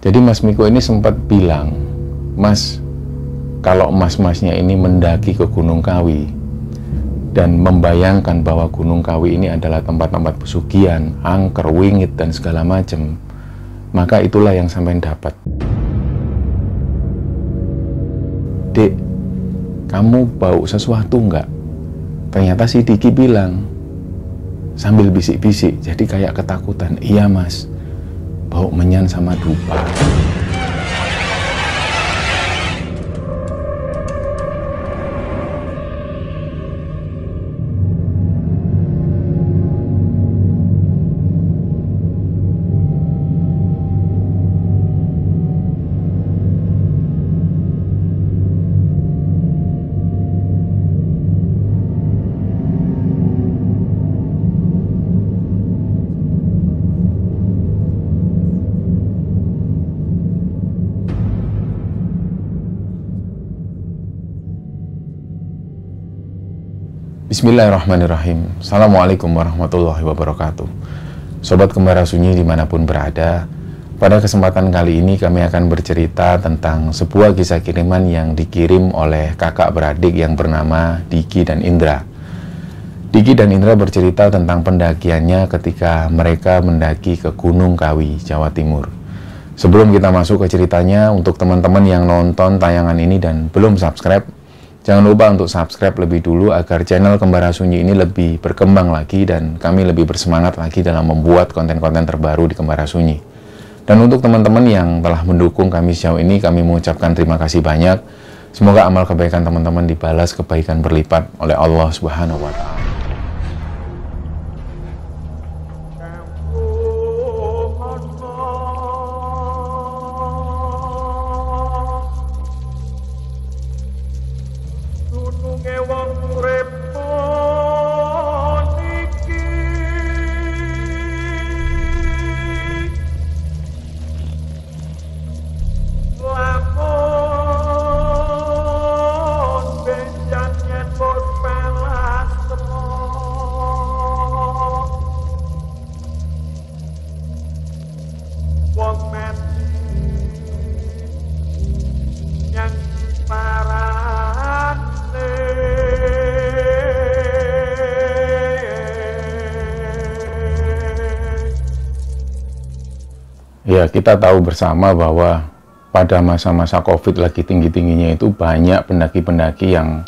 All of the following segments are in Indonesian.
Jadi Mas Miko ini sempat bilang, Mas, kalau mas-masnya ini mendaki ke Gunung Kawi dan membayangkan bahwa Gunung Kawi ini adalah tempat-tempat pesugihan, angker, wingit, dan segala macam, maka itulah yang sampai dapat. Dek, kamu bau sesuatu enggak? Ternyata si Diki bilang, sambil bisik-bisik, jadi kayak ketakutan. Iya mas, bau menyan sama dupa Bismillahirrahmanirrahim. Assalamualaikum warahmatullahi wabarakatuh. Sobat Kembara Sunyi dimanapun berada, pada kesempatan kali ini kami akan bercerita tentang sebuah kisah kiriman yang dikirim oleh kakak beradik yang bernama Diki dan Indra. Diki dan Indra bercerita tentang pendakiannya ketika mereka mendaki ke Gunung Kawi, Jawa Timur. Sebelum kita masuk ke ceritanya, untuk teman-teman yang nonton tayangan ini dan belum subscribe, Jangan lupa untuk subscribe lebih dulu agar channel Kembara Sunyi ini lebih berkembang lagi dan kami lebih bersemangat lagi dalam membuat konten-konten terbaru di Kembara Sunyi. Dan untuk teman-teman yang telah mendukung kami sejauh ini, kami mengucapkan terima kasih banyak. Semoga amal kebaikan teman-teman dibalas kebaikan berlipat oleh Allah Subhanahu wa taala. ya kita tahu bersama bahwa pada masa-masa COVID lagi tinggi-tingginya itu banyak pendaki-pendaki yang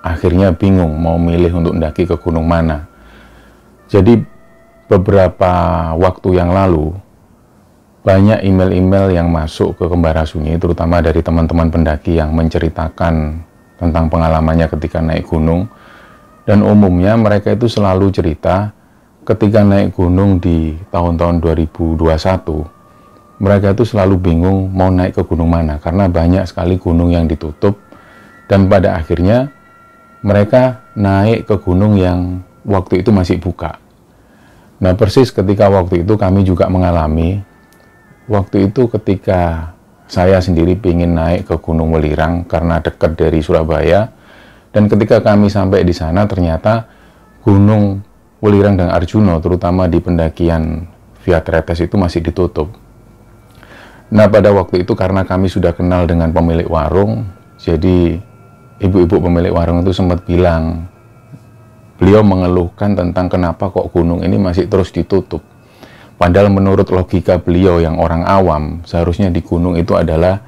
akhirnya bingung mau milih untuk mendaki ke gunung mana. Jadi beberapa waktu yang lalu banyak email-email yang masuk ke Kembara Sunyi terutama dari teman-teman pendaki yang menceritakan tentang pengalamannya ketika naik gunung dan umumnya mereka itu selalu cerita ketika naik gunung di tahun-tahun 2021 mereka itu selalu bingung mau naik ke gunung mana karena banyak sekali gunung yang ditutup dan pada akhirnya mereka naik ke gunung yang waktu itu masih buka. Nah, persis ketika waktu itu kami juga mengalami waktu itu ketika saya sendiri ingin naik ke Gunung Welirang karena dekat dari Surabaya dan ketika kami sampai di sana ternyata Gunung Welirang dan Arjuna terutama di pendakian Via Tretes itu masih ditutup Nah pada waktu itu karena kami sudah kenal dengan pemilik warung, jadi ibu-ibu pemilik warung itu sempat bilang, beliau mengeluhkan tentang kenapa kok gunung ini masih terus ditutup. Padahal menurut logika beliau yang orang awam, seharusnya di gunung itu adalah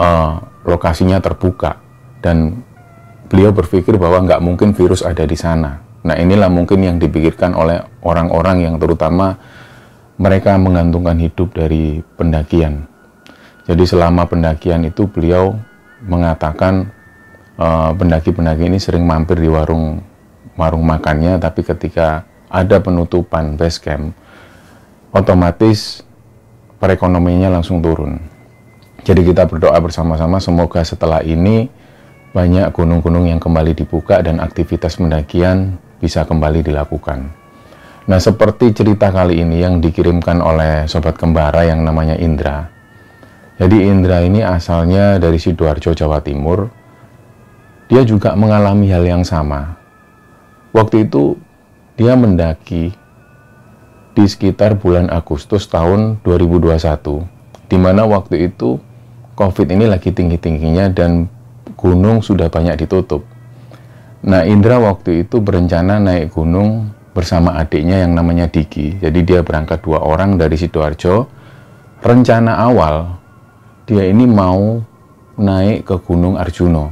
uh, lokasinya terbuka dan beliau berpikir bahwa nggak mungkin virus ada di sana. Nah inilah mungkin yang dipikirkan oleh orang-orang yang terutama mereka menggantungkan hidup dari pendakian. Jadi selama pendakian itu beliau mengatakan eh, pendaki-pendaki ini sering mampir di warung warung makannya, tapi ketika ada penutupan base camp, otomatis perekonomiannya langsung turun. Jadi kita berdoa bersama-sama semoga setelah ini banyak gunung-gunung yang kembali dibuka dan aktivitas pendakian bisa kembali dilakukan. Nah, seperti cerita kali ini yang dikirimkan oleh sobat kembara yang namanya Indra, jadi Indra ini asalnya dari Sidoarjo, Jawa Timur. Dia juga mengalami hal yang sama. Waktu itu dia mendaki di sekitar bulan Agustus tahun 2021, di mana waktu itu COVID ini lagi tinggi-tingginya dan gunung sudah banyak ditutup. Nah, Indra waktu itu berencana naik gunung bersama adiknya yang namanya Diki. Jadi dia berangkat dua orang dari Sidoarjo. Rencana awal dia ini mau naik ke Gunung Arjuna.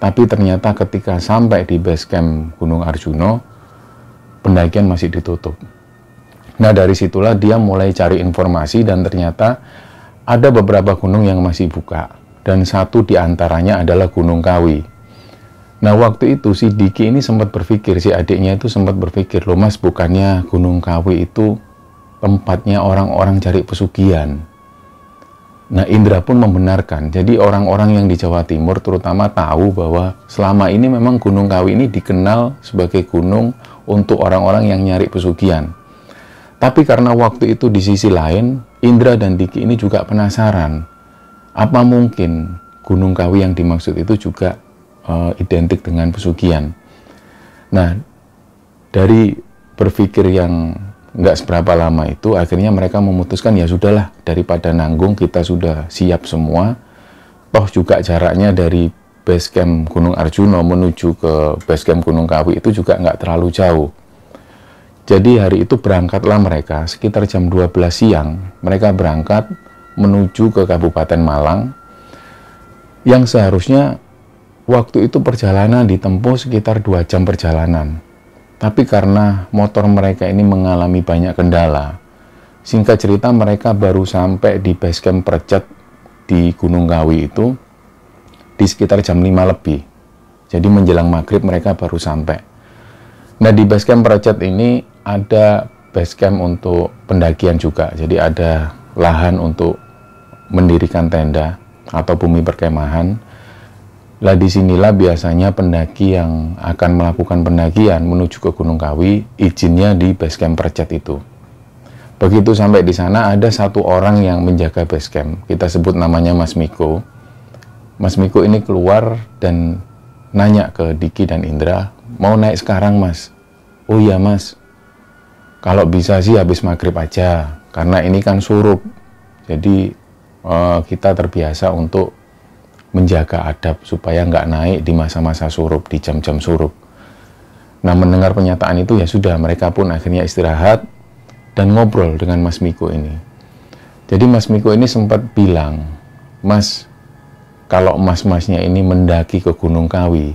Tapi ternyata ketika sampai di base camp Gunung Arjuna, pendakian masih ditutup. Nah dari situlah dia mulai cari informasi dan ternyata ada beberapa gunung yang masih buka. Dan satu diantaranya adalah Gunung Kawi. Nah waktu itu si Diki ini sempat berpikir, si adiknya itu sempat berpikir, loh mas bukannya Gunung Kawi itu tempatnya orang-orang cari pesugihan. Nah, Indra pun membenarkan. Jadi orang-orang yang di Jawa Timur terutama tahu bahwa selama ini memang Gunung Kawi ini dikenal sebagai gunung untuk orang-orang yang nyari pesugihan. Tapi karena waktu itu di sisi lain, Indra dan Diki ini juga penasaran. Apa mungkin Gunung Kawi yang dimaksud itu juga uh, identik dengan pesugihan? Nah, dari berpikir yang nggak seberapa lama itu akhirnya mereka memutuskan ya sudahlah daripada nanggung kita sudah siap semua toh juga jaraknya dari base camp Gunung Arjuna menuju ke base camp Gunung Kawi itu juga nggak terlalu jauh jadi hari itu berangkatlah mereka sekitar jam 12 siang mereka berangkat menuju ke Kabupaten Malang yang seharusnya waktu itu perjalanan ditempuh sekitar dua jam perjalanan tapi karena motor mereka ini mengalami banyak kendala, singkat cerita mereka baru sampai di base basecamp Percet di Gunung Kawi itu di sekitar jam 5 lebih. Jadi menjelang maghrib mereka baru sampai. Nah di base basecamp Percet ini ada base camp untuk pendakian juga. Jadi ada lahan untuk mendirikan tenda atau bumi perkemahan lah disinilah biasanya pendaki yang akan melakukan pendakian menuju ke Gunung Kawi, izinnya di base camp Percet itu. Begitu sampai di sana ada satu orang yang menjaga base camp kita sebut namanya Mas Miko. Mas Miko ini keluar dan nanya ke Diki dan Indra, mau naik sekarang mas? Oh iya mas, kalau bisa sih habis maghrib aja, karena ini kan surup. Jadi eh, kita terbiasa untuk menjaga adab supaya nggak naik di masa-masa surup, di jam-jam surup. Nah mendengar pernyataan itu ya sudah mereka pun akhirnya istirahat dan ngobrol dengan Mas Miko ini. Jadi Mas Miko ini sempat bilang, Mas, kalau mas-masnya ini mendaki ke Gunung Kawi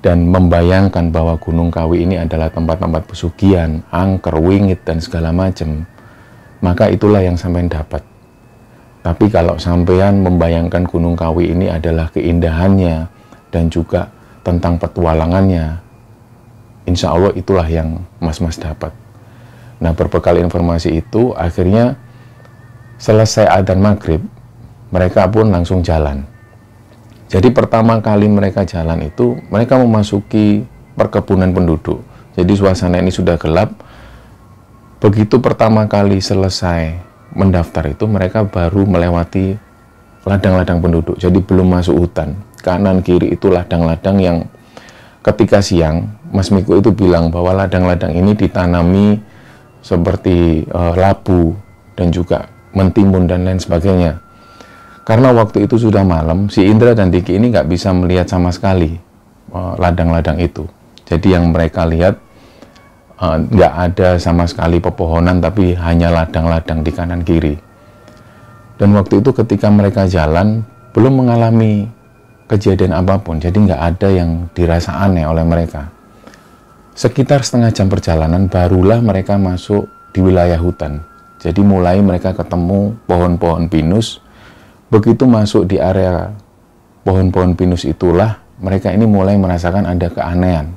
dan membayangkan bahwa Gunung Kawi ini adalah tempat-tempat pesugihan, angker, wingit, dan segala macam, maka itulah yang sampai dapat. Tapi kalau sampean membayangkan Gunung Kawi ini adalah keindahannya dan juga tentang petualangannya, insya Allah itulah yang mas-mas dapat. Nah berbekal informasi itu akhirnya selesai adzan maghrib, mereka pun langsung jalan. Jadi pertama kali mereka jalan itu, mereka memasuki perkebunan penduduk. Jadi suasana ini sudah gelap. Begitu pertama kali selesai mendaftar itu mereka baru melewati ladang-ladang penduduk, jadi belum masuk hutan. Kanan kiri itu ladang-ladang yang ketika siang Mas Miko itu bilang bahwa ladang-ladang ini ditanami seperti uh, labu dan juga mentimun dan lain sebagainya. Karena waktu itu sudah malam, si Indra dan Diki ini nggak bisa melihat sama sekali eh, ladang-ladang uh, itu. Jadi yang mereka lihat Eh, nggak ada sama sekali pepohonan tapi hanya ladang-ladang di kanan kiri. Dan waktu itu ketika mereka jalan belum mengalami kejadian apapun, jadi nggak ada yang dirasa aneh oleh mereka. Sekitar setengah jam perjalanan barulah mereka masuk di wilayah hutan. Jadi mulai mereka ketemu pohon-pohon pinus. Begitu masuk di area pohon-pohon pinus itulah mereka ini mulai merasakan ada keanehan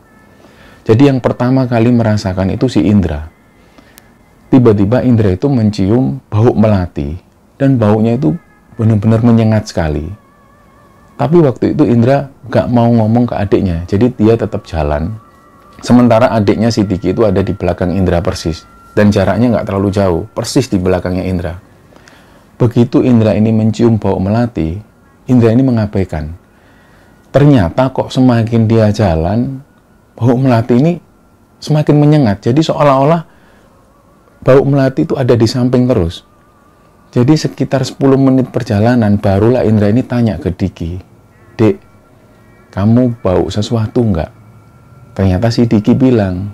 jadi yang pertama kali merasakan itu si Indra. Tiba-tiba Indra itu mencium bau melati dan baunya itu benar-benar menyengat sekali. Tapi waktu itu Indra gak mau ngomong ke adiknya, jadi dia tetap jalan. Sementara adiknya si Diki itu ada di belakang Indra persis dan jaraknya gak terlalu jauh, persis di belakangnya Indra. Begitu Indra ini mencium bau melati, Indra ini mengabaikan. Ternyata kok semakin dia jalan, bau melati ini semakin menyengat. Jadi seolah-olah bau melati itu ada di samping terus. Jadi sekitar 10 menit perjalanan barulah Indra ini tanya ke Diki, Dek, kamu bau sesuatu enggak? Ternyata si Diki bilang,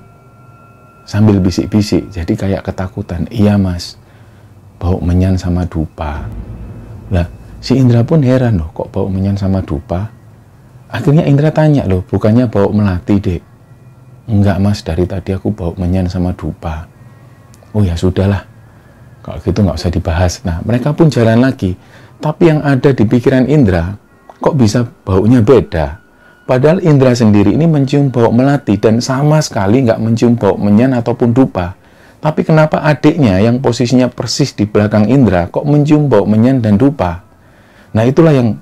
sambil bisik-bisik, jadi kayak ketakutan, iya mas, bau menyan sama dupa. Lah, si Indra pun heran loh, kok bau menyan sama dupa? Akhirnya Indra tanya loh, bukannya bau melati, Dek? Enggak mas, dari tadi aku bau menyan sama dupa. Oh ya sudahlah, kalau gitu nggak usah dibahas. Nah, mereka pun jalan lagi. Tapi yang ada di pikiran Indra, kok bisa baunya beda? Padahal Indra sendiri ini mencium bau melati dan sama sekali nggak mencium bau menyan ataupun dupa. Tapi kenapa adiknya yang posisinya persis di belakang Indra kok mencium bau menyan dan dupa? Nah itulah yang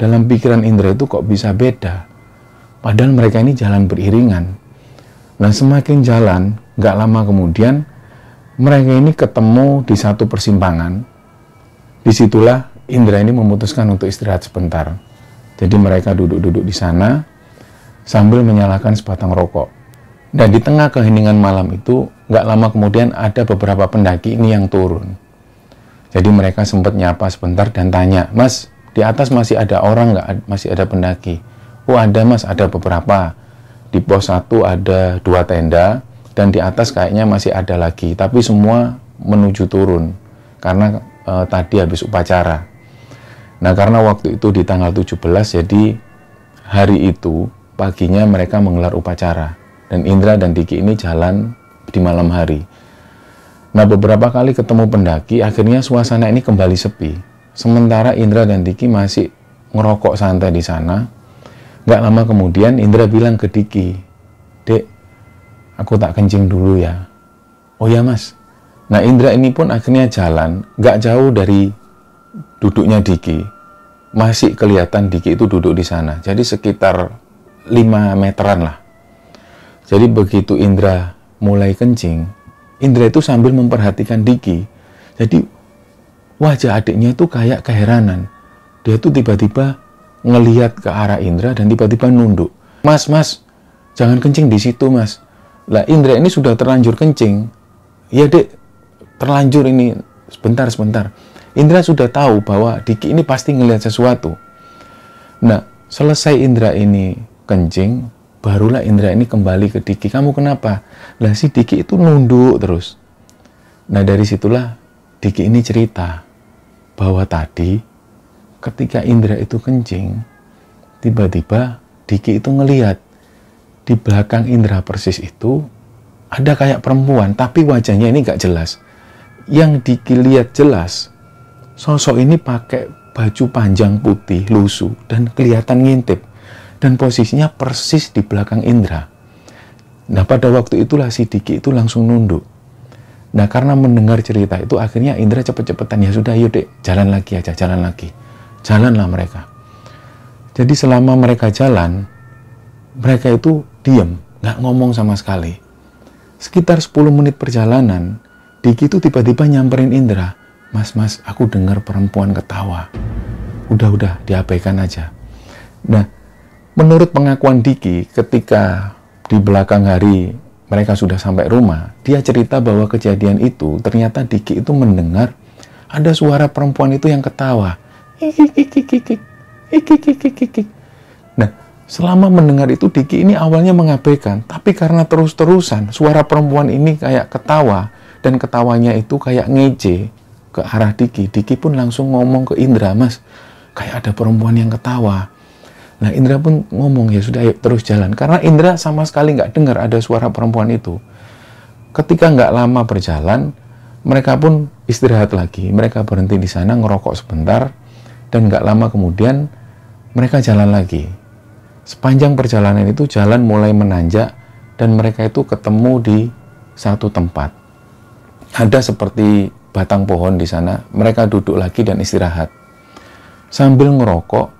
dalam pikiran Indra itu kok bisa beda. Padahal mereka ini jalan beriringan. Nah semakin jalan, nggak lama kemudian mereka ini ketemu di satu persimpangan. Disitulah Indra ini memutuskan untuk istirahat sebentar. Jadi mereka duduk-duduk di sana sambil menyalakan sebatang rokok. Dan di tengah keheningan malam itu, nggak lama kemudian ada beberapa pendaki ini yang turun. Jadi mereka sempat nyapa sebentar dan tanya, Mas, di atas masih ada orang nggak? Masih ada pendaki? Oh ada mas, ada beberapa di pos 1 ada dua tenda dan di atas kayaknya masih ada lagi tapi semua menuju turun karena e, tadi habis upacara nah karena waktu itu di tanggal 17 jadi hari itu paginya mereka menggelar upacara dan Indra dan Diki ini jalan di malam hari nah beberapa kali ketemu pendaki akhirnya suasana ini kembali sepi sementara Indra dan Diki masih ngerokok santai di sana Nggak lama kemudian Indra bilang ke Diki, Dek, aku tak kencing dulu ya. Oh ya mas. Nah Indra ini pun akhirnya jalan, nggak jauh dari duduknya Diki. Masih kelihatan Diki itu duduk di sana. Jadi sekitar 5 meteran lah. Jadi begitu Indra mulai kencing, Indra itu sambil memperhatikan Diki. Jadi wajah adiknya itu kayak keheranan. Dia tuh tiba-tiba ngelihat ke arah Indra dan tiba-tiba nunduk. Mas, mas, jangan kencing di situ, mas. Lah Indra ini sudah terlanjur kencing. Ya dek, terlanjur ini. Sebentar, sebentar. Indra sudah tahu bahwa Diki ini pasti ngelihat sesuatu. Nah, selesai Indra ini kencing, barulah Indra ini kembali ke Diki. Kamu kenapa? Lah si Diki itu nunduk terus. Nah dari situlah Diki ini cerita bahwa tadi ketika Indra itu kencing, tiba-tiba Diki itu ngeliat di belakang Indra persis itu ada kayak perempuan, tapi wajahnya ini gak jelas. Yang Diki lihat jelas, sosok ini pakai baju panjang putih, lusuh, dan kelihatan ngintip. Dan posisinya persis di belakang Indra. Nah pada waktu itulah si Diki itu langsung nunduk. Nah karena mendengar cerita itu akhirnya Indra cepet-cepetan ya sudah yuk dek jalan lagi aja jalan lagi jalanlah mereka. Jadi selama mereka jalan, mereka itu diam, nggak ngomong sama sekali. Sekitar 10 menit perjalanan, Diki itu tiba-tiba nyamperin Indra. Mas, mas, aku dengar perempuan ketawa. Udah-udah, diabaikan aja. Nah, menurut pengakuan Diki, ketika di belakang hari mereka sudah sampai rumah, dia cerita bahwa kejadian itu ternyata Diki itu mendengar ada suara perempuan itu yang ketawa. Nah, selama mendengar itu Diki ini awalnya mengabaikan, tapi karena terus-terusan suara perempuan ini kayak ketawa dan ketawanya itu kayak ngece ke arah Diki. Diki pun langsung ngomong ke Indra, "Mas, kayak ada perempuan yang ketawa." Nah, Indra pun ngomong, "Ya sudah, ayo terus jalan." Karena Indra sama sekali nggak dengar ada suara perempuan itu. Ketika nggak lama berjalan, mereka pun istirahat lagi. Mereka berhenti di sana, ngerokok sebentar, dan nggak lama kemudian mereka jalan lagi. Sepanjang perjalanan itu jalan mulai menanjak dan mereka itu ketemu di satu tempat. Ada seperti batang pohon di sana, mereka duduk lagi dan istirahat. Sambil ngerokok,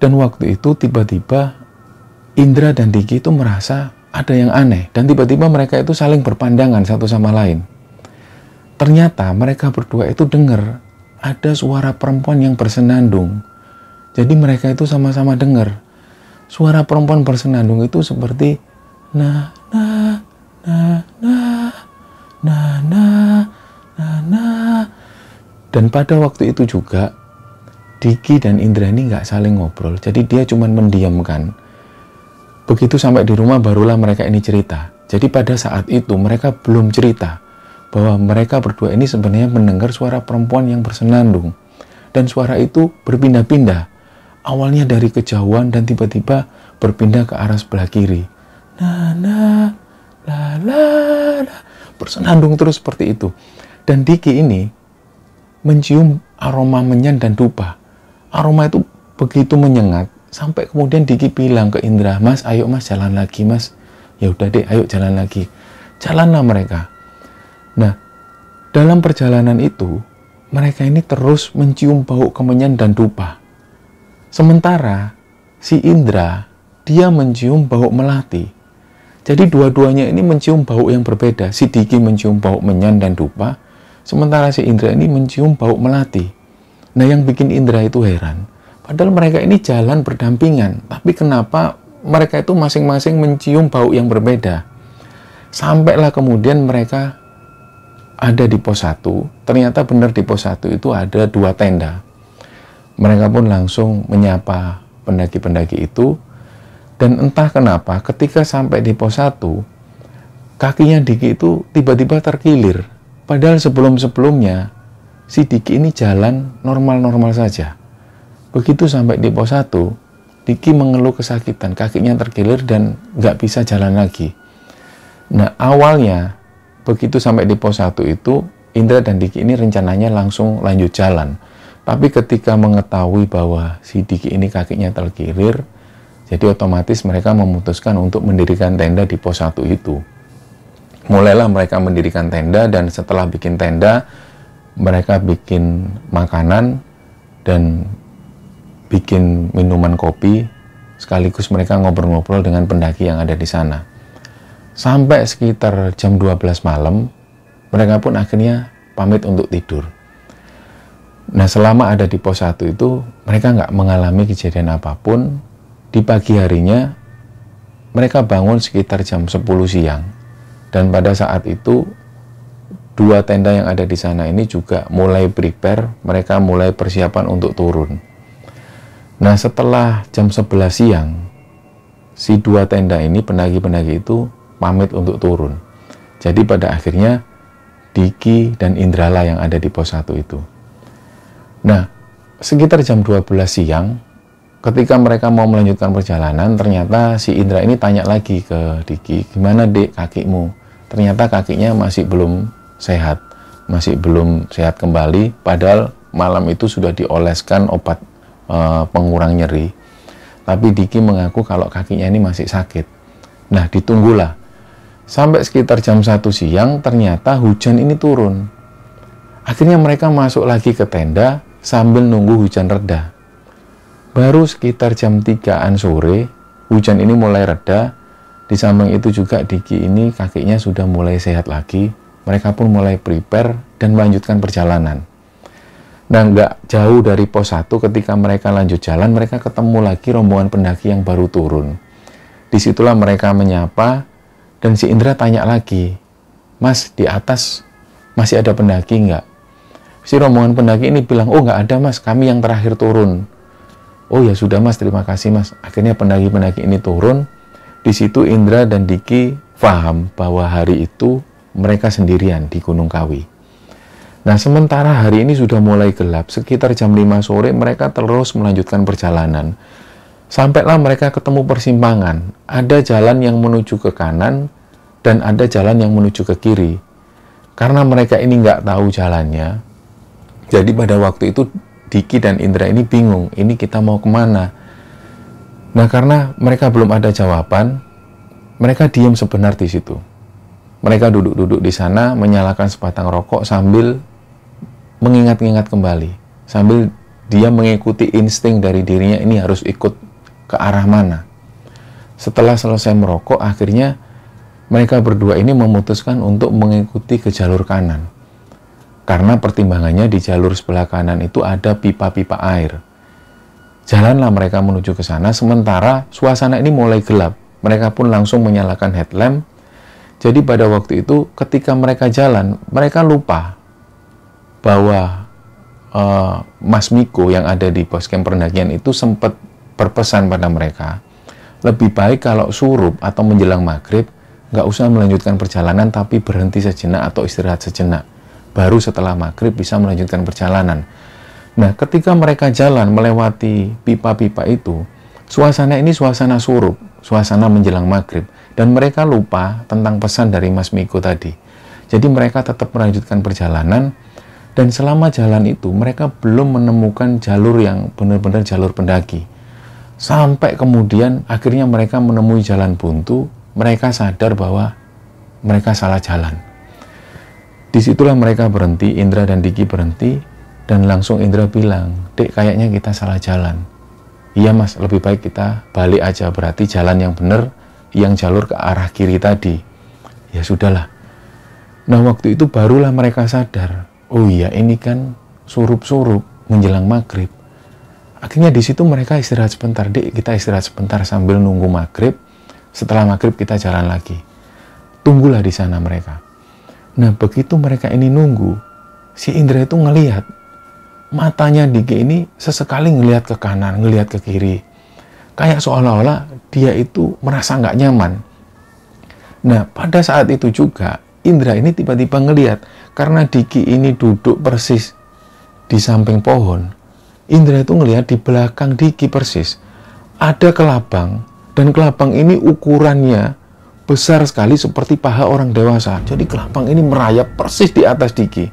dan waktu itu tiba-tiba Indra dan Diki itu merasa ada yang aneh dan tiba-tiba mereka itu saling berpandangan satu sama lain. Ternyata mereka berdua itu dengar ada suara perempuan yang bersenandung. Jadi mereka itu sama-sama dengar. Suara perempuan bersenandung itu seperti na na na na na na na na dan pada waktu itu juga Diki dan Indra ini nggak saling ngobrol jadi dia cuman mendiamkan begitu sampai di rumah barulah mereka ini cerita jadi pada saat itu mereka belum cerita bahwa mereka berdua ini sebenarnya mendengar suara perempuan yang bersenandung. Dan suara itu berpindah-pindah. Awalnya dari kejauhan dan tiba-tiba berpindah ke arah sebelah kiri. Na la la la bersenandung terus seperti itu. Dan Diki ini mencium aroma menyan dan dupa. Aroma itu begitu menyengat sampai kemudian Diki bilang ke Indra, "Mas, ayo Mas jalan lagi, Mas." Ya udah deh, ayo jalan lagi. Jalanlah mereka Nah, dalam perjalanan itu, mereka ini terus mencium bau kemenyan dan dupa. Sementara si Indra, dia mencium bau melati. Jadi dua-duanya ini mencium bau yang berbeda. Si Diki mencium bau menyan dan dupa, sementara si Indra ini mencium bau melati. Nah yang bikin Indra itu heran. Padahal mereka ini jalan berdampingan, tapi kenapa mereka itu masing-masing mencium bau yang berbeda? Sampailah kemudian mereka ada di pos 1, ternyata benar di pos 1 itu ada dua tenda. Mereka pun langsung menyapa pendaki-pendaki itu, dan entah kenapa ketika sampai di pos 1, kakinya Diki itu tiba-tiba terkilir. Padahal sebelum-sebelumnya, si Diki ini jalan normal-normal saja. Begitu sampai di pos 1, Diki mengeluh kesakitan, kakinya terkilir dan nggak bisa jalan lagi. Nah awalnya begitu sampai di pos 1 itu Indra dan Diki ini rencananya langsung lanjut jalan. Tapi ketika mengetahui bahwa si Diki ini kakinya terkirir, jadi otomatis mereka memutuskan untuk mendirikan tenda di pos 1 itu. Mulailah mereka mendirikan tenda dan setelah bikin tenda, mereka bikin makanan dan bikin minuman kopi sekaligus mereka ngobrol-ngobrol dengan pendaki yang ada di sana. Sampai sekitar jam 12 malam, mereka pun akhirnya pamit untuk tidur. Nah selama ada di pos 1 itu, mereka nggak mengalami kejadian apapun. Di pagi harinya, mereka bangun sekitar jam 10 siang. Dan pada saat itu, dua tenda yang ada di sana ini juga mulai prepare, mereka mulai persiapan untuk turun. Nah setelah jam 11 siang, si dua tenda ini, pendaki-pendaki itu pamit untuk turun. Jadi pada akhirnya Diki dan Indrala yang ada di pos 1 itu. Nah, sekitar jam 12 siang, ketika mereka mau melanjutkan perjalanan, ternyata si Indra ini tanya lagi ke Diki, gimana dek kakimu? Ternyata kakinya masih belum sehat, masih belum sehat kembali, padahal malam itu sudah dioleskan obat e, pengurang nyeri. Tapi Diki mengaku kalau kakinya ini masih sakit. Nah, ditunggulah Sampai sekitar jam 1 siang ternyata hujan ini turun. Akhirnya mereka masuk lagi ke tenda sambil nunggu hujan reda. Baru sekitar jam 3-an sore, hujan ini mulai reda. Di samping itu juga Diki ini kakinya sudah mulai sehat lagi. Mereka pun mulai prepare dan melanjutkan perjalanan. Nah, nggak jauh dari pos 1 ketika mereka lanjut jalan, mereka ketemu lagi rombongan pendaki yang baru turun. Disitulah mereka menyapa dan si Indra tanya lagi, Mas, di atas masih ada pendaki nggak? Si rombongan pendaki ini bilang, oh nggak ada mas, kami yang terakhir turun. Oh ya sudah mas, terima kasih mas. Akhirnya pendaki-pendaki ini turun. Di situ Indra dan Diki paham bahwa hari itu mereka sendirian di Gunung Kawi. Nah, sementara hari ini sudah mulai gelap, sekitar jam 5 sore mereka terus melanjutkan perjalanan. Sampailah mereka ketemu persimpangan. Ada jalan yang menuju ke kanan dan ada jalan yang menuju ke kiri. Karena mereka ini nggak tahu jalannya, jadi pada waktu itu Diki dan Indra ini bingung, ini kita mau kemana? Nah karena mereka belum ada jawaban, mereka diam sebenar di situ. Mereka duduk-duduk di sana, menyalakan sebatang rokok sambil mengingat-ingat kembali. Sambil dia mengikuti insting dari dirinya, ini harus ikut ke arah mana. Setelah selesai merokok, akhirnya mereka berdua ini memutuskan untuk mengikuti ke jalur kanan. Karena pertimbangannya di jalur sebelah kanan itu ada pipa-pipa air. Jalanlah mereka menuju ke sana, sementara suasana ini mulai gelap. Mereka pun langsung menyalakan headlamp. Jadi pada waktu itu ketika mereka jalan, mereka lupa bahwa uh, Mas Miko yang ada di pos camp pendakian itu sempat berpesan pada mereka, lebih baik kalau surup atau menjelang maghrib, nggak usah melanjutkan perjalanan tapi berhenti sejenak atau istirahat sejenak. Baru setelah maghrib bisa melanjutkan perjalanan. Nah, ketika mereka jalan melewati pipa-pipa itu, suasana ini suasana surup, suasana menjelang maghrib. Dan mereka lupa tentang pesan dari Mas Miko tadi. Jadi mereka tetap melanjutkan perjalanan, dan selama jalan itu mereka belum menemukan jalur yang benar-benar jalur pendaki Sampai kemudian akhirnya mereka menemui jalan buntu, mereka sadar bahwa mereka salah jalan. Disitulah mereka berhenti, Indra dan Diki berhenti, dan langsung Indra bilang, Dek kayaknya kita salah jalan. Iya mas, lebih baik kita balik aja, berarti jalan yang benar, yang jalur ke arah kiri tadi. Ya sudahlah. Nah waktu itu barulah mereka sadar, oh iya ini kan surup-surup menjelang maghrib akhirnya di situ mereka istirahat sebentar dek kita istirahat sebentar sambil nunggu maghrib setelah maghrib kita jalan lagi tunggulah di sana mereka nah begitu mereka ini nunggu si Indra itu ngelihat matanya Diki ini sesekali ngelihat ke kanan ngelihat ke kiri kayak seolah-olah dia itu merasa nggak nyaman nah pada saat itu juga Indra ini tiba-tiba ngelihat karena Diki ini duduk persis di samping pohon Indra itu ngelihat di belakang Diki persis ada kelabang dan kelabang ini ukurannya besar sekali seperti paha orang dewasa. Jadi kelabang ini merayap persis di atas Diki.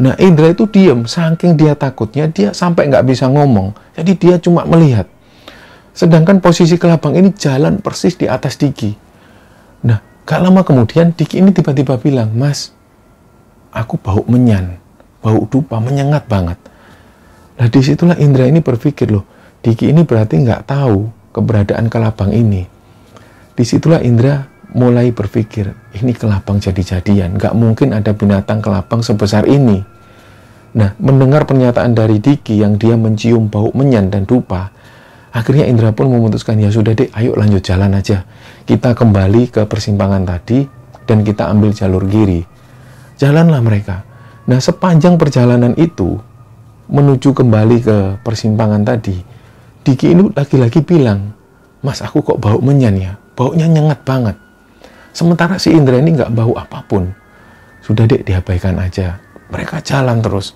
Nah Indra itu diem, saking dia takutnya dia sampai nggak bisa ngomong. Jadi dia cuma melihat. Sedangkan posisi kelabang ini jalan persis di atas Diki. Nah gak lama kemudian Diki ini tiba-tiba bilang, Mas, aku bau menyan, bau dupa, menyengat banget. Nah disitulah Indra ini berpikir loh, Diki ini berarti nggak tahu keberadaan kelabang ini. Disitulah Indra mulai berpikir, ini kelabang jadi-jadian, nggak mungkin ada binatang kelabang sebesar ini. Nah, mendengar pernyataan dari Diki yang dia mencium bau menyan dan dupa, akhirnya Indra pun memutuskan, ya sudah deh, ayo lanjut jalan aja. Kita kembali ke persimpangan tadi, dan kita ambil jalur kiri. Jalanlah mereka. Nah, sepanjang perjalanan itu, menuju kembali ke persimpangan tadi, Diki ini lagi-lagi bilang, Mas aku kok bau menyan ya? Baunya nyengat banget. Sementara si Indra ini nggak bau apapun. Sudah dek diabaikan aja. Mereka jalan terus.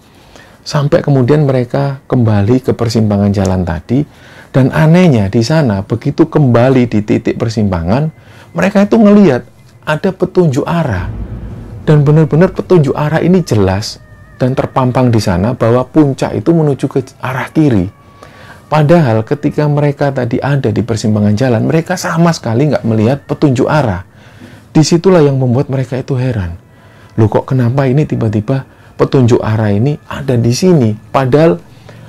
Sampai kemudian mereka kembali ke persimpangan jalan tadi. Dan anehnya di sana begitu kembali di titik persimpangan, mereka itu ngeliat ada petunjuk arah. Dan benar-benar petunjuk arah ini jelas dan terpampang di sana bahwa puncak itu menuju ke arah kiri. Padahal ketika mereka tadi ada di persimpangan jalan, mereka sama sekali nggak melihat petunjuk arah. Disitulah yang membuat mereka itu heran. Loh kok kenapa ini tiba-tiba petunjuk arah ini ada di sini? Padahal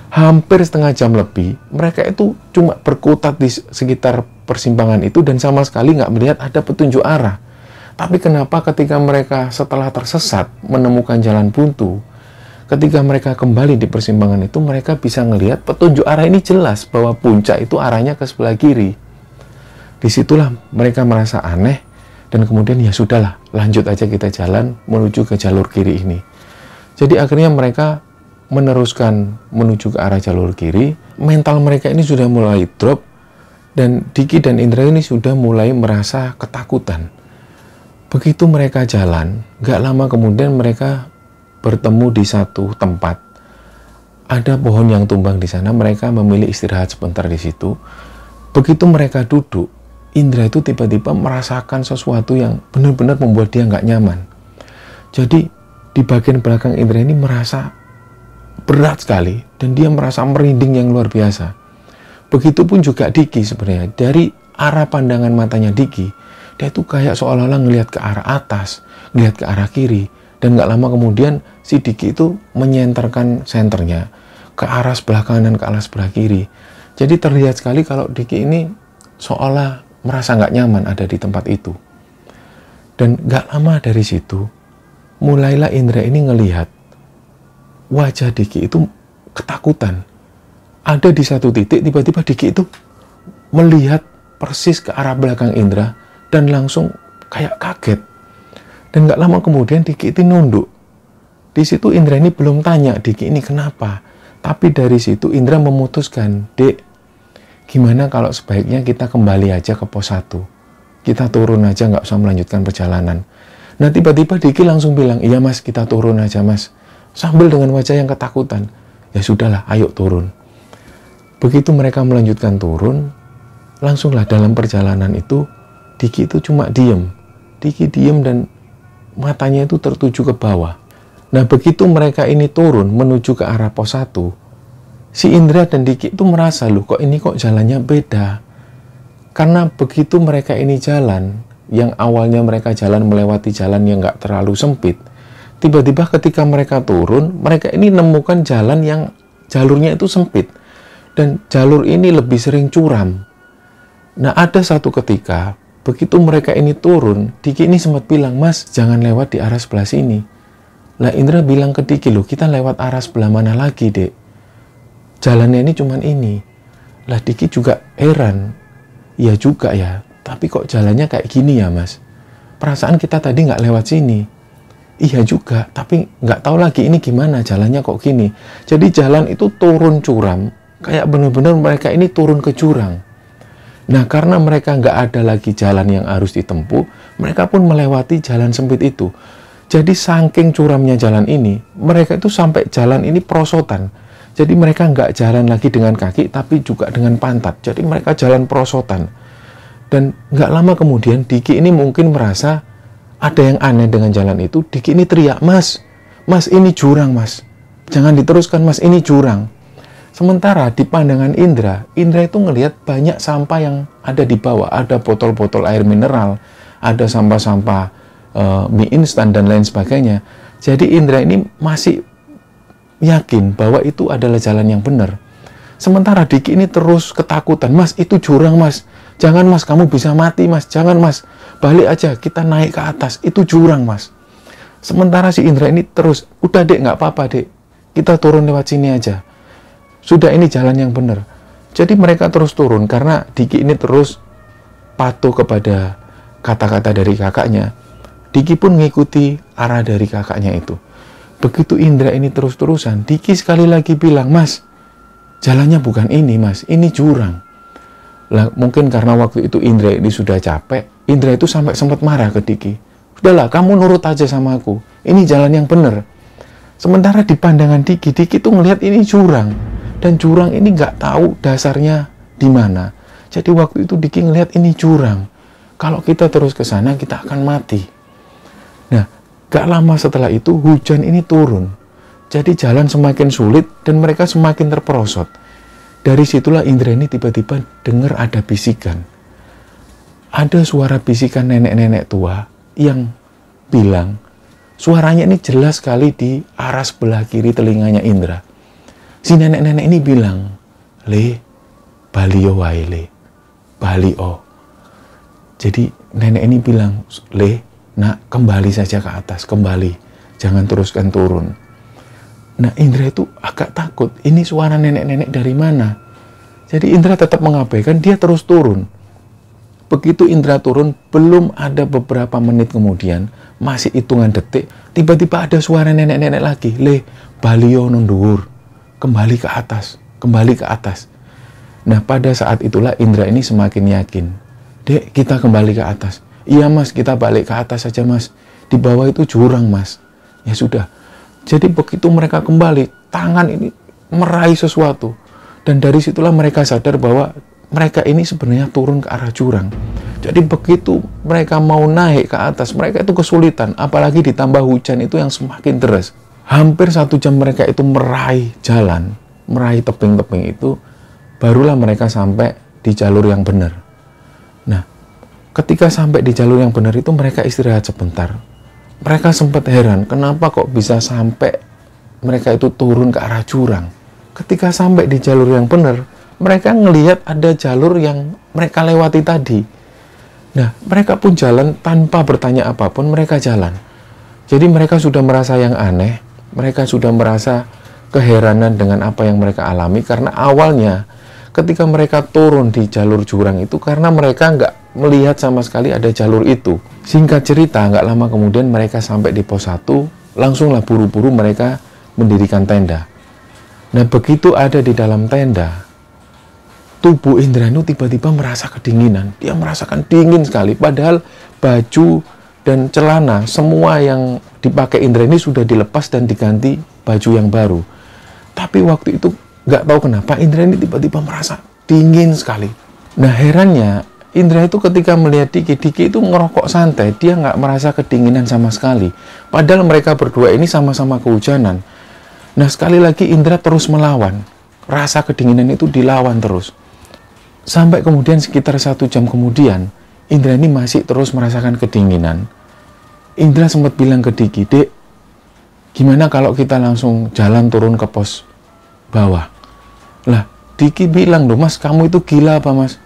hampir setengah jam lebih mereka itu cuma berkutat di sekitar persimpangan itu dan sama sekali nggak melihat ada petunjuk arah. Tapi kenapa ketika mereka setelah tersesat menemukan jalan buntu, ketika mereka kembali di persimpangan itu mereka bisa melihat petunjuk arah ini jelas bahwa puncak itu arahnya ke sebelah kiri disitulah mereka merasa aneh dan kemudian ya sudahlah lanjut aja kita jalan menuju ke jalur kiri ini jadi akhirnya mereka meneruskan menuju ke arah jalur kiri mental mereka ini sudah mulai drop dan Diki dan Indra ini sudah mulai merasa ketakutan begitu mereka jalan gak lama kemudian mereka bertemu di satu tempat. Ada pohon yang tumbang di sana, mereka memilih istirahat sebentar di situ. Begitu mereka duduk, Indra itu tiba-tiba merasakan sesuatu yang benar-benar membuat dia nggak nyaman. Jadi di bagian belakang Indra ini merasa berat sekali dan dia merasa merinding yang luar biasa. Begitupun juga Diki sebenarnya. Dari arah pandangan matanya Diki, dia itu kayak seolah-olah ngelihat ke arah atas, ngelihat ke arah kiri, dan nggak lama kemudian si Diki itu menyenterkan senternya ke arah sebelah kanan, ke arah sebelah kiri. Jadi terlihat sekali kalau Diki ini seolah merasa nggak nyaman ada di tempat itu. Dan nggak lama dari situ, mulailah Indra ini ngelihat wajah Diki itu ketakutan. Ada di satu titik, tiba-tiba Diki itu melihat persis ke arah belakang Indra dan langsung kayak kaget. Dan nggak lama kemudian Diki itu nunduk di situ Indra ini belum tanya, Diki ini kenapa? Tapi dari situ Indra memutuskan, Dek, gimana kalau sebaiknya kita kembali aja ke pos 1? Kita turun aja, nggak usah melanjutkan perjalanan. Nah tiba-tiba Diki langsung bilang, iya mas kita turun aja mas. Sambil dengan wajah yang ketakutan. Ya sudahlah, ayo turun. Begitu mereka melanjutkan turun, langsunglah dalam perjalanan itu, Diki itu cuma diem. Diki diem dan matanya itu tertuju ke bawah. Nah begitu mereka ini turun menuju ke arah pos 1, si Indra dan Diki itu merasa loh kok ini kok jalannya beda. Karena begitu mereka ini jalan, yang awalnya mereka jalan melewati jalan yang gak terlalu sempit, tiba-tiba ketika mereka turun, mereka ini nemukan jalan yang jalurnya itu sempit. Dan jalur ini lebih sering curam. Nah ada satu ketika, begitu mereka ini turun, Diki ini sempat bilang, Mas jangan lewat di arah sebelah sini lah Indra bilang ke Diki, loh kita lewat arah sebelah mana lagi, Dek? Jalannya ini cuman ini. Lah Diki juga heran. Iya juga ya, tapi kok jalannya kayak gini ya, Mas? Perasaan kita tadi nggak lewat sini. Iya juga, tapi nggak tahu lagi ini gimana jalannya kok gini. Jadi jalan itu turun curam, kayak bener-bener mereka ini turun ke jurang. Nah, karena mereka nggak ada lagi jalan yang harus ditempuh, mereka pun melewati jalan sempit itu. Jadi saking curamnya jalan ini, mereka itu sampai jalan ini prosotan. Jadi mereka nggak jalan lagi dengan kaki, tapi juga dengan pantat. Jadi mereka jalan prosotan. Dan nggak lama kemudian Diki ini mungkin merasa ada yang aneh dengan jalan itu. Diki ini teriak, Mas, Mas ini jurang Mas. Jangan diteruskan Mas, ini jurang. Sementara di pandangan Indra, Indra itu ngelihat banyak sampah yang ada di bawah. Ada botol-botol air mineral, ada sampah-sampah uh, mie instan dan lain sebagainya. Jadi Indra ini masih yakin bahwa itu adalah jalan yang benar. Sementara Diki ini terus ketakutan, Mas itu jurang Mas, jangan Mas kamu bisa mati Mas, jangan Mas, balik aja kita naik ke atas, itu jurang Mas. Sementara si Indra ini terus, udah dek nggak apa-apa dek, kita turun lewat sini aja. Sudah ini jalan yang benar. Jadi mereka terus turun karena Diki ini terus patuh kepada kata-kata dari kakaknya Diki pun mengikuti arah dari kakaknya itu. Begitu Indra ini terus-terusan, Diki sekali lagi bilang, Mas, jalannya bukan ini mas, ini jurang. Lah, mungkin karena waktu itu Indra ini sudah capek, Indra itu sampai sempat marah ke Diki. Udahlah, kamu nurut aja sama aku. Ini jalan yang benar. Sementara di pandangan Diki, Diki itu melihat ini jurang. Dan jurang ini nggak tahu dasarnya di mana. Jadi waktu itu Diki ngelihat ini jurang. Kalau kita terus ke sana, kita akan mati. Nah, gak lama setelah itu hujan ini turun. Jadi jalan semakin sulit dan mereka semakin terperosot. Dari situlah Indra ini tiba-tiba dengar ada bisikan. Ada suara bisikan nenek-nenek tua yang bilang, suaranya ini jelas sekali di arah sebelah kiri telinganya Indra. Si nenek-nenek ini bilang, Le, balio le, balio. Jadi nenek ini bilang, Le, Nah, kembali saja ke atas, kembali. Jangan teruskan turun. Nah, Indra itu agak takut. Ini suara nenek-nenek dari mana? Jadi Indra tetap mengabaikan, dia terus turun. Begitu Indra turun, belum ada beberapa menit kemudian, masih hitungan detik, tiba-tiba ada suara nenek-nenek lagi. leh balio nundur, kembali ke atas, kembali ke atas. Nah, pada saat itulah Indra ini semakin yakin. Dek, kita kembali ke atas. Iya mas, kita balik ke atas saja mas. Di bawah itu jurang mas. Ya sudah. Jadi begitu mereka kembali, tangan ini meraih sesuatu. Dan dari situlah mereka sadar bahwa mereka ini sebenarnya turun ke arah jurang. Jadi begitu mereka mau naik ke atas, mereka itu kesulitan. Apalagi ditambah hujan itu yang semakin deras. Hampir satu jam mereka itu meraih jalan, meraih tebing-tebing itu, barulah mereka sampai di jalur yang benar ketika sampai di jalur yang benar itu mereka istirahat sebentar. Mereka sempat heran kenapa kok bisa sampai mereka itu turun ke arah jurang. Ketika sampai di jalur yang benar, mereka ngelihat ada jalur yang mereka lewati tadi. Nah, mereka pun jalan tanpa bertanya apapun, mereka jalan. Jadi mereka sudah merasa yang aneh, mereka sudah merasa keheranan dengan apa yang mereka alami karena awalnya ketika mereka turun di jalur jurang itu karena mereka nggak melihat sama sekali ada jalur itu. Singkat cerita, nggak lama kemudian mereka sampai di pos 1, langsunglah buru-buru mereka mendirikan tenda. Nah, begitu ada di dalam tenda, tubuh Indranu tiba-tiba merasa kedinginan. Dia merasakan dingin sekali, padahal baju dan celana semua yang dipakai Indra ini sudah dilepas dan diganti baju yang baru. Tapi waktu itu nggak tahu kenapa Indra ini tiba-tiba merasa dingin sekali. Nah herannya Indra itu ketika melihat Diki, Diki itu ngerokok santai, dia nggak merasa kedinginan sama sekali. Padahal mereka berdua ini sama-sama kehujanan. Nah sekali lagi Indra terus melawan, rasa kedinginan itu dilawan terus. Sampai kemudian sekitar satu jam kemudian, Indra ini masih terus merasakan kedinginan. Indra sempat bilang ke Diki, Dek, gimana kalau kita langsung jalan turun ke pos bawah? Lah, Diki bilang, loh mas, kamu itu gila apa mas?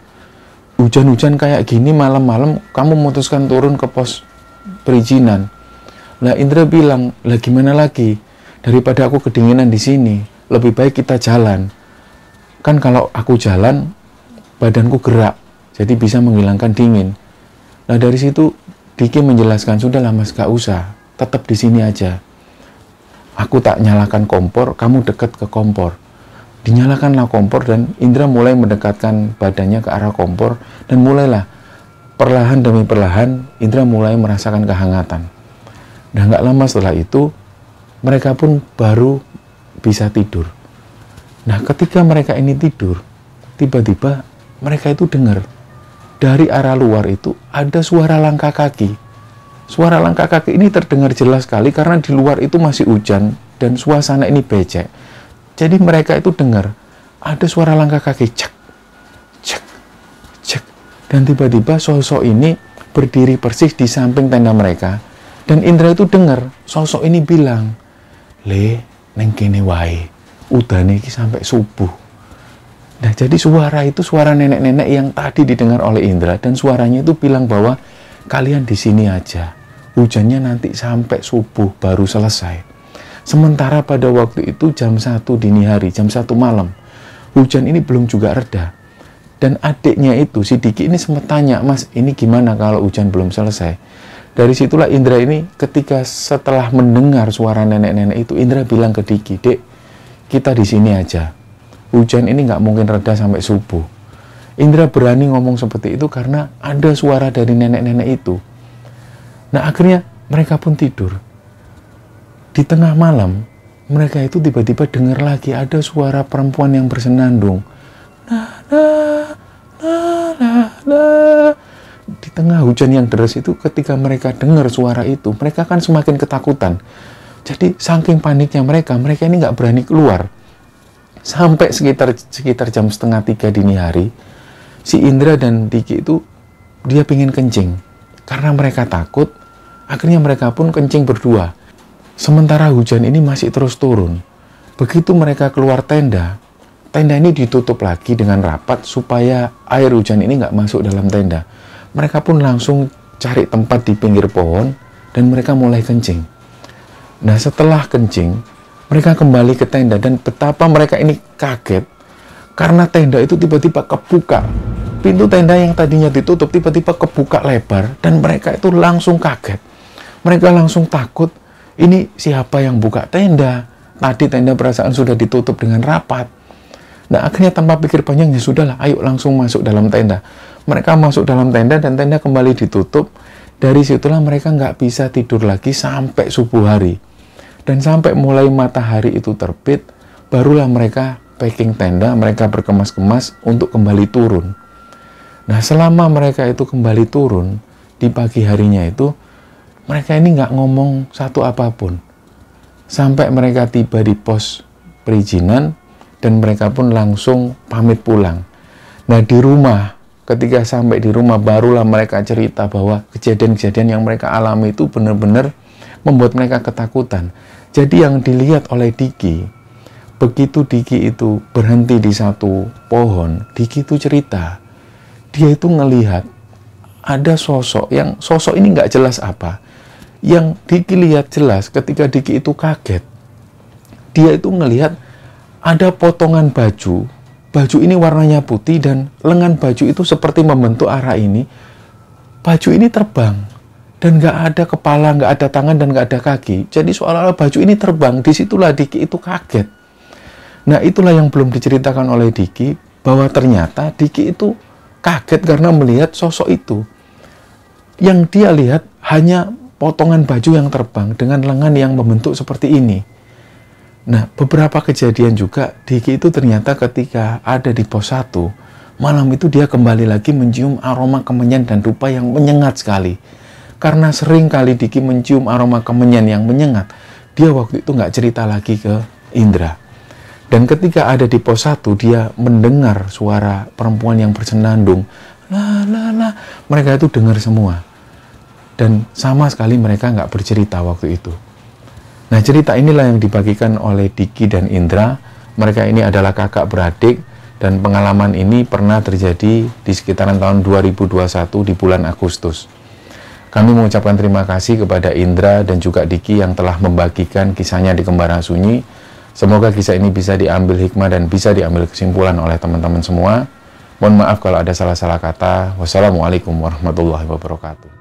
hujan-hujan kayak gini malam-malam kamu memutuskan turun ke pos perizinan. Lah Indra bilang, lah gimana lagi? Daripada aku kedinginan di sini, lebih baik kita jalan. Kan kalau aku jalan, badanku gerak, jadi bisa menghilangkan dingin. Nah dari situ Diki menjelaskan, sudahlah mas gak usah, tetap di sini aja. Aku tak nyalakan kompor, kamu dekat ke kompor Dinyalakanlah kompor dan Indra mulai mendekatkan badannya ke arah kompor dan mulailah perlahan demi perlahan Indra mulai merasakan kehangatan. Dan nggak lama setelah itu mereka pun baru bisa tidur. Nah ketika mereka ini tidur, tiba-tiba mereka itu dengar dari arah luar itu ada suara langkah kaki. Suara langkah kaki ini terdengar jelas sekali karena di luar itu masih hujan dan suasana ini becek. Jadi mereka itu dengar ada suara langkah kaki cek, cek, cek. Dan tiba-tiba sosok ini berdiri persis di samping tenda mereka. Dan Indra itu dengar sosok ini bilang, Le, neng kene wae, udah niki sampai subuh. Nah jadi suara itu suara nenek-nenek yang tadi didengar oleh Indra. Dan suaranya itu bilang bahwa kalian di sini aja. Hujannya nanti sampai subuh baru selesai. Sementara pada waktu itu jam 1 dini hari, jam 1 malam, hujan ini belum juga reda. Dan adiknya itu, si Diki ini sempat tanya, Mas, ini gimana kalau hujan belum selesai? Dari situlah Indra ini ketika setelah mendengar suara nenek-nenek itu, Indra bilang ke Diki, Dek, kita di sini aja. Hujan ini nggak mungkin reda sampai subuh. Indra berani ngomong seperti itu karena ada suara dari nenek-nenek itu. Nah akhirnya mereka pun tidur. Di tengah malam, mereka itu tiba-tiba dengar lagi ada suara perempuan yang bersenandung. Nah, nah, nah, nah, nah. Di tengah hujan yang deras itu ketika mereka dengar suara itu, mereka kan semakin ketakutan. Jadi saking paniknya mereka, mereka ini nggak berani keluar. Sampai sekitar sekitar jam setengah tiga dini hari, si Indra dan Diki itu dia pingin kencing. Karena mereka takut, akhirnya mereka pun kencing berdua Sementara hujan ini masih terus turun. Begitu mereka keluar tenda, tenda ini ditutup lagi dengan rapat supaya air hujan ini nggak masuk dalam tenda. Mereka pun langsung cari tempat di pinggir pohon dan mereka mulai kencing. Nah setelah kencing, mereka kembali ke tenda dan betapa mereka ini kaget karena tenda itu tiba-tiba kebuka. Pintu tenda yang tadinya ditutup tiba-tiba kebuka lebar dan mereka itu langsung kaget. Mereka langsung takut ini siapa yang buka tenda? Tadi tenda perasaan sudah ditutup dengan rapat. Nah, akhirnya tanpa pikir panjang, ya sudahlah, ayo langsung masuk dalam tenda. Mereka masuk dalam tenda dan tenda kembali ditutup. Dari situlah mereka nggak bisa tidur lagi sampai subuh hari. Dan sampai mulai matahari itu terbit, barulah mereka packing tenda, mereka berkemas-kemas untuk kembali turun. Nah, selama mereka itu kembali turun, di pagi harinya itu, mereka ini nggak ngomong satu apapun. Sampai mereka tiba di pos perizinan, dan mereka pun langsung pamit pulang. Nah di rumah, ketika sampai di rumah barulah mereka cerita bahwa kejadian-kejadian yang mereka alami itu benar-benar membuat mereka ketakutan. Jadi yang dilihat oleh Diki, begitu Diki itu berhenti di satu pohon, Diki itu cerita, dia itu ngelihat ada sosok yang sosok ini nggak jelas apa, yang Diki lihat jelas ketika Diki itu kaget dia itu melihat ada potongan baju baju ini warnanya putih dan lengan baju itu seperti membentuk arah ini baju ini terbang dan nggak ada kepala, nggak ada tangan, dan nggak ada kaki. Jadi seolah-olah baju ini terbang, disitulah Diki itu kaget. Nah itulah yang belum diceritakan oleh Diki, bahwa ternyata Diki itu kaget karena melihat sosok itu. Yang dia lihat hanya potongan baju yang terbang dengan lengan yang membentuk seperti ini. Nah, beberapa kejadian juga Diki itu ternyata ketika ada di pos 1, malam itu dia kembali lagi mencium aroma kemenyan dan dupa yang menyengat sekali. Karena sering kali Diki mencium aroma kemenyan yang menyengat, dia waktu itu nggak cerita lagi ke Indra. Dan ketika ada di pos 1, dia mendengar suara perempuan yang bersenandung. La la la, mereka itu dengar semua dan sama sekali mereka nggak bercerita waktu itu. Nah cerita inilah yang dibagikan oleh Diki dan Indra. Mereka ini adalah kakak beradik dan pengalaman ini pernah terjadi di sekitaran tahun 2021 di bulan Agustus. Kami mengucapkan terima kasih kepada Indra dan juga Diki yang telah membagikan kisahnya di Kembara Sunyi. Semoga kisah ini bisa diambil hikmah dan bisa diambil kesimpulan oleh teman-teman semua. Mohon maaf kalau ada salah-salah kata. Wassalamualaikum warahmatullahi wabarakatuh.